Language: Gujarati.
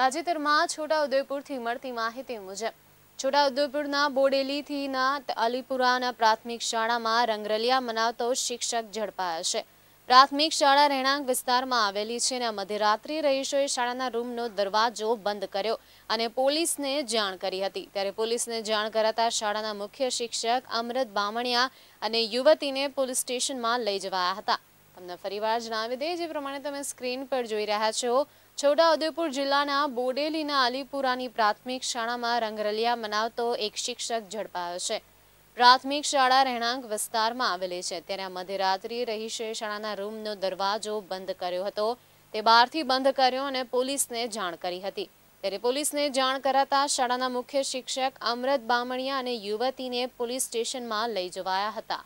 તાજેતરમાં છોટાઉદેપુરથી મળતી માહિતી મુજબ છોટાઉદેપુરના બોડેલીથીના અલીપુરાના પ્રાથમિક શાળામાં રંગરલિયા મનાવતો શિક્ષક ઝડપાયા છે પ્રાથમિક શાળા રહેણાંક વિસ્તારમાં આવેલી છે અને મધ્યરાત્રિ રહીશોએ શાળાના રૂમનો દરવાજો બંધ કર્યો અને પોલીસને જાણ કરી હતી ત્યારે પોલીસને જાણ કરાતા શાળાના મુખ્ય શિક્ષક અમૃત બામણિયા અને યુવતીને પોલીસ સ્ટેશનમાં લઈ જવાયા હતા તમને ફરીવાર જણાવી દઈએ જે પ્રમાણે તમે સ્ક્રીન પર જોઈ રહ્યા છો છોટાઉદેપુર જિલ્લાના બોડેલીના અલીપુરાની પ્રાથમિક શાળામાં રંગરલિયા મનાવતો એક શિક્ષક ઝડપાયો છે પ્રાથમિક શાળા રહેણાંક વિસ્તારમાં આવેલી છે ત્યારે મધ્યરાત્રિ રહીશે શાળાના રૂમનો દરવાજો બંધ કર્યો હતો તે બહારથી બંધ કર્યો અને પોલીસને જાણ કરી હતી ત્યારે પોલીસને જાણ કરાતા શાળાના મુખ્ય શિક્ષક અમૃત બામણિયા અને યુવતીને પોલીસ સ્ટેશનમાં લઈ જવાયા હતા